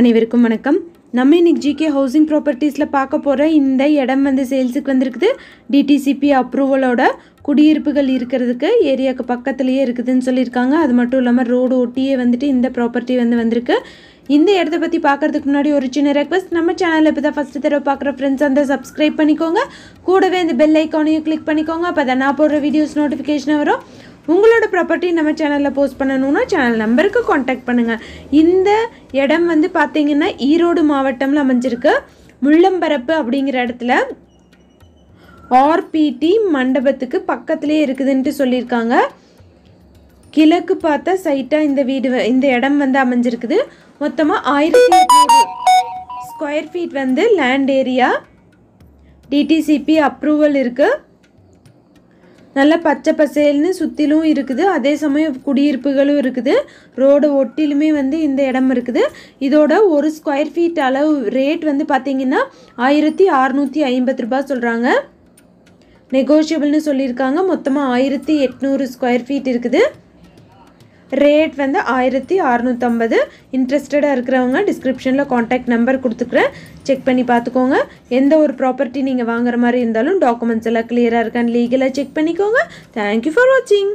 அனைவருக்கும் வணக்கம் நம்ம இன்னைக்கு ஜிகே ஹவுசிங் ப்ராப்பர்ட்டிஸில் பார்க்க போகிற இந்த இடம் வந்து சேல்ஸுக்கு வந்திருக்குது டிடிசிபி அப்ரூவலோட குடியிருப்புகள் இருக்கிறதுக்கு ஏரியாவுக்கு பக்கத்துலேயே இருக்குதுன்னு சொல்லியிருக்காங்க அது மட்டும் இல்லாமல் ரோடு ஒட்டியே வந்துட்டு இந்த ப்ராப்பர்ட்டி வந்து வந்திருக்கு இந்த இடத்த பற்றி பார்க்குறதுக்கு முன்னாடி ஒரு சின்ன ரெக்வஸ்ட் நம்ம சேனலில் இப்போ தான் ஃபஸ்ட்டு தடவை பார்க்குற ஃப்ரெண்ட்ஸ் வந்து சப்ஸ்கிரைப் பண்ணிக்கோங்க கூடவே இந்த பெல் ஐக்கானையும் கிளிக் பண்ணிக்கோங்க அப்போ தான் நான் போடுற வீடியோஸ் நோட்டிஃபிகேஷனை வரும் உங்களோட ப்ராப்பர்ட்டி நம்ம சேனலில் போஸ்ட் பண்ணணும்னா சேனல் நம்பருக்கு காண்டாக்ட் பண்ணுங்கள் இந்த இடம் வந்து பார்த்திங்கன்னா ஈரோடு மாவட்டமில் அமைஞ்சிருக்கு முள்ளம்பரப்பு அப்படிங்கிற இடத்துல ஆர்பிடி மண்டபத்துக்கு பக்கத்துலேயே இருக்குதுன்ட்டு சொல்லியிருக்காங்க கிழக்கு பார்த்த சைட்டாக இந்த வீடு இந்த இடம் வந்து அமைஞ்சிருக்குது மொத்தமாக ஆயிரத்தி ஸ்கொயர் ஃபீட் வந்து லேண்ட் ஏரியா டிடிசிபி அப்ரூவல் இருக்குது நல்லா பச்சை பசேல்னு சுற்றிலும் இருக்குது அதே சமயம் குடியிருப்புகளும் இருக்குது ரோடு ஒட்டிலுமே வந்து இந்த இடம் இருக்குது இதோட ஒரு ஸ்கொயர் ஃபீட் அளவு ரேட் வந்து பார்த்திங்கன்னா ஆயிரத்தி அறநூற்றி ஐம்பது ரூபா சொல்கிறாங்க நெகோஷியபிள்னு சொல்லியிருக்காங்க மொத்தமாக ஆயிரத்தி எட்நூறு ஸ்கொயர் ஃபீட் இருக்குது ரேட் வந்து ஆயிரத்தி அறநூற்றம்பது இன்ட்ரெஸ்டடாக இருக்கிறவங்க டிஸ்கிரிப்ஷனில் காண்டாக்ட் நம்பர் கொடுத்துக்கிறேன் செக் பண்ணி பார்த்துக்கோங்க எந்த ஒரு ப்ராப்பர்ட்டி நீங்கள் வாங்குற மாதிரி இருந்தாலும் டாக்குமெண்ட்ஸ் எல்லாம் கிளியராக இருக்கான்னு லீகலாக செக் பண்ணிக்கோங்க தேங்க்யூ ஃபார் வாட்சிங்